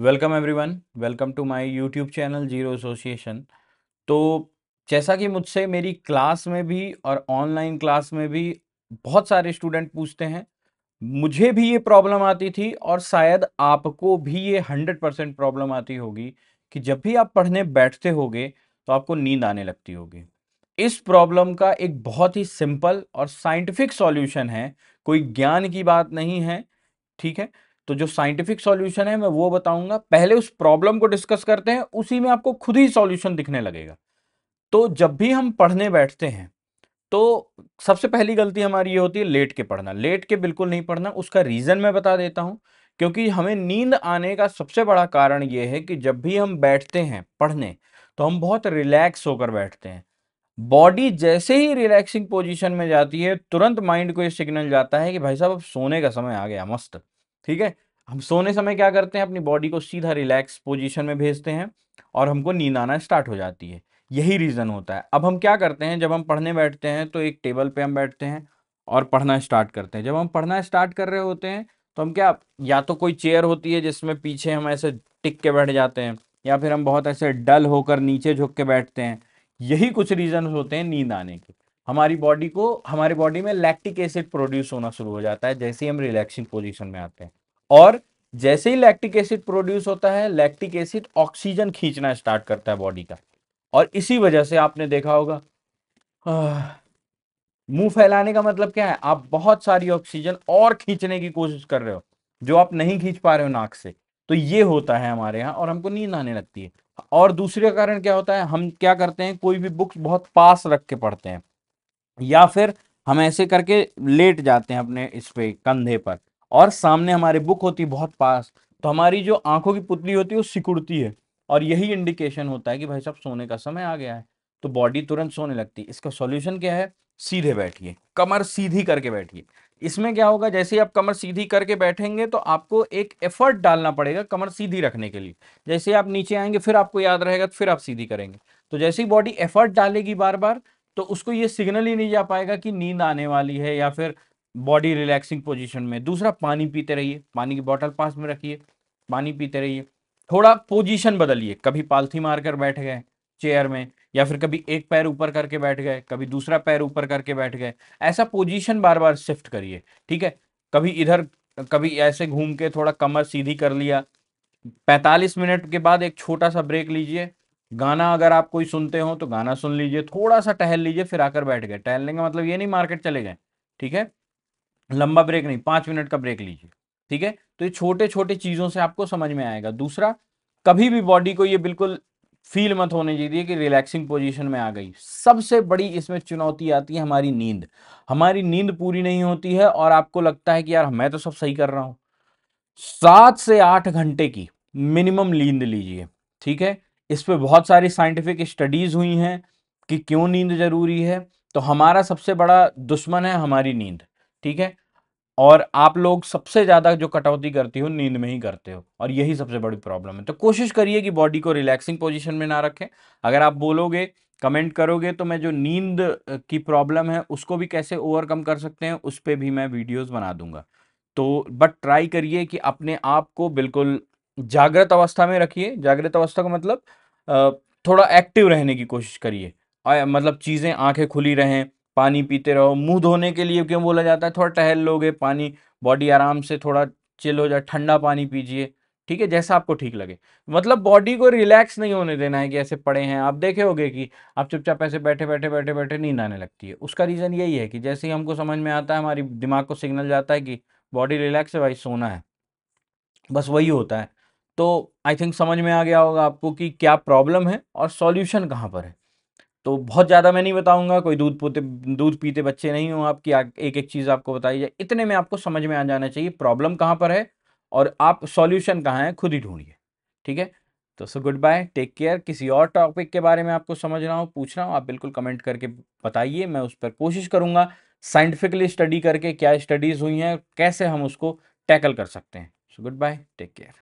welcome everyone welcome to my YouTube channel zero association तो जैसा कि मुझसे मेरी क्लास में भी और ऑनलाइन क्लास में भी बहुत सारे स्टूडेंट पूछते हैं मुझे भी ये प्रॉब्लम आती थी और शायद आपको भी ये हंड्रेड परसेंट प्रॉब्लम आती होगी कि जब भी आप पढ़ने बैठते होगे तो आपको नींद आने लगती होगी इस प्रॉब्लम का एक बहुत ही सिंपल और साइंटिफिक सॉल्यूशन है कोई ज्ञान की बात नहीं है ठीक है तो जो साइंटिफिक सॉल्यूशन है मैं वो बताऊंगा पहले उस प्रॉब्लम को डिस्कस करते हैं उसी में आपको खुद ही सॉल्यूशन दिखने लगेगा तो जब भी हम पढ़ने बैठते हैं तो सबसे पहली गलती हमारी ये होती है लेट के पढ़ना लेट के बिल्कुल नहीं पढ़ना उसका रीज़न मैं बता देता हूँ क्योंकि हमें नींद आने का सबसे बड़ा कारण ये है कि जब भी हम बैठते हैं पढ़ने तो हम बहुत रिलैक्स होकर बैठते हैं बॉडी जैसे ही रिलैक्सिंग पोजिशन में जाती है तुरंत माइंड को ये सिग्नल जाता है कि भाई साहब अब सोने का समय आ गया मस्त ठीक है हम सोने समय क्या करते हैं अपनी बॉडी को सीधा रिलैक्स पोजीशन में भेजते हैं और हमको नींद आना स्टार्ट हो जाती है यही रीज़न होता है अब हम क्या करते हैं जब हम पढ़ने बैठते हैं तो एक टेबल पे हम बैठते हैं और पढ़ना स्टार्ट करते हैं जब हम पढ़ना स्टार्ट कर रहे होते हैं तो हम क्या या तो कोई चेयर होती है जिसमें पीछे हम ऐसे टिक के बैठ जाते हैं या फिर हम बहुत ऐसे डल होकर नीचे झुक के बैठते हैं यही कुछ रीज़न होते हैं नींद आने के हमारी बॉडी को हमारे बॉडी में लैक्टिक एसिड प्रोड्यूस होना शुरू हो जाता है जैसे ही हम रिलैक्सिंग पोजिशन में आते हैं और जैसे ही लैक्टिक एसिड प्रोड्यूस होता है लैक्टिक एसिड ऑक्सीजन खींचना स्टार्ट करता है बॉडी का और इसी वजह से आपने देखा होगा मुंह फैलाने का मतलब क्या है आप बहुत सारी ऑक्सीजन और खींचने की कोशिश कर रहे हो जो आप नहीं खींच पा रहे हो नाक से तो ये होता है हमारे यहाँ और हमको नींद आने लगती है और दूसरे कारण क्या होता है हम क्या करते हैं कोई भी बुक्स बहुत पास रख के पढ़ते हैं या फिर हम ऐसे करके लेट जाते हैं अपने इस पे कंधे पर और सामने हमारी बुक होती है बहुत पास तो हमारी जो आंखों की पुतली होती है वो सिकुड़ती है और यही इंडिकेशन होता है कि भाई साहब सोने का समय आ गया है तो बॉडी तुरंत सोने लगती है इसका सॉल्यूशन क्या है सीधे बैठिए कमर सीधी करके बैठिए इसमें क्या होगा जैसे ही आप कमर सीधी करके बैठेंगे तो आपको एक एफर्ट डालना पड़ेगा कमर सीधी रखने के लिए जैसे आप नीचे आएंगे फिर आपको याद रहेगा तो फिर आप सीधी करेंगे तो जैसे ही बॉडी एफर्ट डालेगी बार बार तो उसको ये सिग्नल ही नहीं जा पाएगा कि नींद आने वाली है या फिर बॉडी रिलैक्सिंग पोजिशन में दूसरा पानी पीते रहिए पानी की बॉटल पास में रखिए पानी पीते रहिए थोड़ा पोजिशन बदलिए कभी पालथी मार कर बैठ गए चेयर में या फिर कभी एक पैर ऊपर करके बैठ गए कभी दूसरा पैर ऊपर करके बैठ गए ऐसा पोजीशन बार बार शिफ्ट करिए ठीक है कभी इधर कभी ऐसे घूम के थोड़ा कमर सीधी कर लिया 45 मिनट के बाद एक छोटा सा ब्रेक लीजिए गाना अगर आप कोई सुनते हो तो गाना सुन लीजिए थोड़ा सा टहल लीजिए फिर आकर बैठ गए टहलने का मतलब ये नहीं मार्केट चले गए ठीक है लंबा ब्रेक नहीं पांच मिनट का ब्रेक लीजिए ठीक है तो ये छोटे छोटे चीज़ों से आपको समझ में आएगा दूसरा कभी भी बॉडी को ये बिल्कुल फील मत होने चाहिए कि रिलैक्सिंग पोजीशन में आ गई सबसे बड़ी इसमें चुनौती आती है हमारी नींद हमारी नींद पूरी नहीं होती है और आपको लगता है कि यार मैं तो सब सही कर रहा हूं सात से आठ घंटे की मिनिमम नींद लीजिए ठीक है इस पर बहुत सारी साइंटिफिक स्टडीज़ हुई हैं कि क्यों नींद ज़रूरी है तो हमारा सबसे बड़ा दुश्मन है हमारी नींद ठीक है और आप लोग सबसे ज़्यादा जो कटौती करती हो नींद में ही करते हो और यही सबसे बड़ी प्रॉब्लम है तो कोशिश करिए कि बॉडी को रिलैक्सिंग पोजिशन में ना रखें अगर आप बोलोगे कमेंट करोगे तो मैं जो नींद की प्रॉब्लम है उसको भी कैसे ओवरकम कर सकते हैं उस पर भी मैं वीडियोज़ बना दूंगा तो बट ट्राई करिए कि अपने आप को बिल्कुल जागृत अवस्था में रखिए जागृत अवस्था का मतलब थोड़ा एक्टिव रहने की कोशिश करिए मतलब चीज़ें आंखें खुली रहें पानी पीते रहो मुंह धोने के लिए क्यों बोला जाता है थोड़ा टहल लोगे पानी बॉडी आराम से थोड़ा चिल हो जाए ठंडा पानी पीजिए ठीक है जैसा आपको ठीक लगे मतलब बॉडी को रिलैक्स नहीं होने देना है कि ऐसे पड़े हैं आप देखे होगे कि आप चुपचाप ऐसे बैठे बैठे बैठे बैठे नींद आने लगती है उसका रीज़न यही है कि जैसे ही हमको समझ में आता है हमारी दिमाग को सिग्नल जाता है कि बॉडी रिलैक्स है भाई सोना है बस वही होता है तो आई थिंक समझ में आ गया होगा आपको कि क्या प्रॉब्लम है और सॉल्यूशन कहाँ पर है तो बहुत ज़्यादा मैं नहीं बताऊंगा कोई दूध पोते दूध पीते बच्चे नहीं हो आपकी एक एक चीज़ आपको बताई जाए इतने में आपको समझ में आ जाना चाहिए प्रॉब्लम कहाँ पर है और आप सॉल्यूशन कहाँ है खुद ही ढूंढिए ठीक है तो so goodbye take care किसी और टॉपिक के बारे में आपको समझ रहा हूँ पूछ रहा हूँ आप बिल्कुल कमेंट करके बताइए मैं उस पर कोशिश करूँगा साइंटिफिकली स्टडी करके क्या स्टडीज़ हुई हैं कैसे हम उसको टैकल कर सकते हैं so goodbye take care